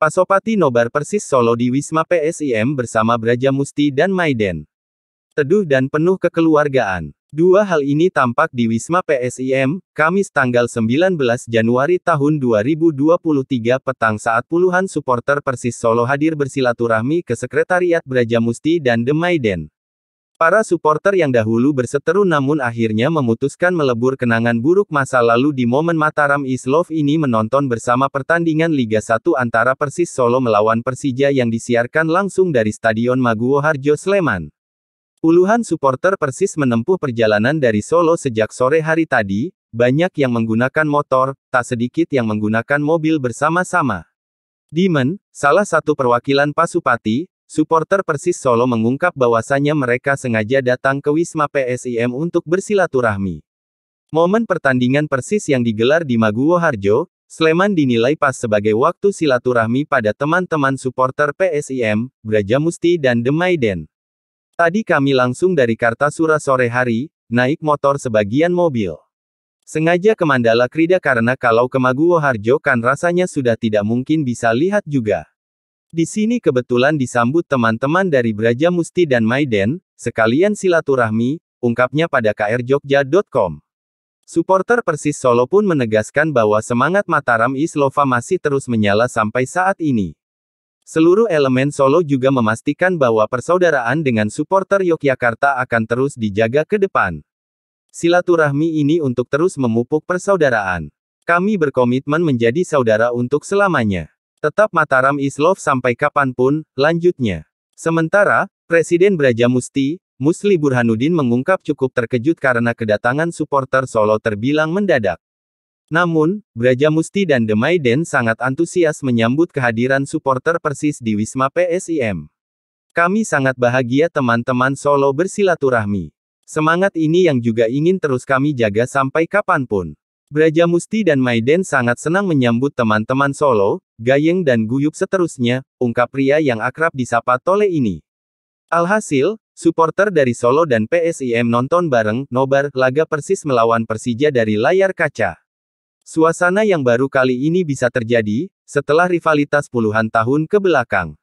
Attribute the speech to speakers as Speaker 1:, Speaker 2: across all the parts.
Speaker 1: Pasopati Nobar Persis Solo di Wisma PSIM bersama Braja Musti dan Maiden. Teduh dan penuh kekeluargaan. Dua hal ini tampak di Wisma PSIM, Kamis tanggal 19 Januari tahun 2023 petang saat puluhan supporter Persis Solo hadir bersilaturahmi ke Sekretariat Braja Musti dan The Maiden. Para supporter yang dahulu berseteru namun akhirnya memutuskan melebur kenangan buruk masa lalu di momen Mataram Islov ini menonton bersama pertandingan Liga 1 antara Persis Solo melawan Persija yang disiarkan langsung dari Stadion Maguwo Harjo Sleman. Puluhan supporter Persis menempuh perjalanan dari Solo sejak sore hari tadi, banyak yang menggunakan motor, tak sedikit yang menggunakan mobil bersama-sama. Dimen, salah satu perwakilan Pasupati, Supporter Persis Solo mengungkap bahwasannya mereka sengaja datang ke Wisma PSIM untuk bersilaturahmi. Momen pertandingan Persis yang digelar di Maguwo Harjo, Sleman dinilai pas sebagai waktu silaturahmi pada teman-teman supporter PSIM, Braja Musti dan Demaiden. Tadi kami langsung dari Kartasura sore hari, naik motor sebagian mobil. Sengaja ke Mandala Krida karena kalau ke Maguwo Harjo kan rasanya sudah tidak mungkin bisa lihat juga. Di sini kebetulan disambut teman-teman dari Braja Musti dan Maiden, sekalian silaturahmi, ungkapnya pada krjogja.com. Supporter Persis Solo pun menegaskan bahwa semangat Mataram Islova masih terus menyala sampai saat ini. Seluruh elemen Solo juga memastikan bahwa persaudaraan dengan supporter Yogyakarta akan terus dijaga ke depan. Silaturahmi ini untuk terus memupuk persaudaraan. Kami berkomitmen menjadi saudara untuk selamanya. Tetap Mataram Islov sampai kapanpun, lanjutnya. Sementara, Presiden Braja Musti, Musli Burhanuddin mengungkap cukup terkejut karena kedatangan supporter Solo terbilang mendadak. Namun, Braja Musti dan The Maiden sangat antusias menyambut kehadiran supporter Persis di Wisma PSIM. Kami sangat bahagia teman-teman Solo bersilaturahmi. Semangat ini yang juga ingin terus kami jaga sampai kapanpun. Braja Musti dan Maiden sangat senang menyambut teman-teman Solo, Gayeng dan Guyup seterusnya, ungkap pria yang akrab disapa Tole ini. Alhasil, supporter dari Solo dan PSIM nonton bareng, nobar, laga persis melawan Persija dari layar kaca. Suasana yang baru kali ini bisa terjadi, setelah rivalitas puluhan tahun ke belakang.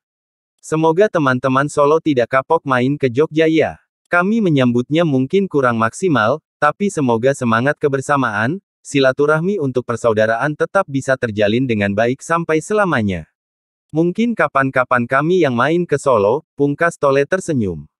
Speaker 1: Semoga teman-teman Solo tidak kapok main ke Jogja ya. Kami menyambutnya mungkin kurang maksimal, tapi semoga semangat kebersamaan, silaturahmi untuk persaudaraan tetap bisa terjalin dengan baik sampai selamanya. Mungkin kapan-kapan kami yang main ke Solo, pungkas Tole tersenyum.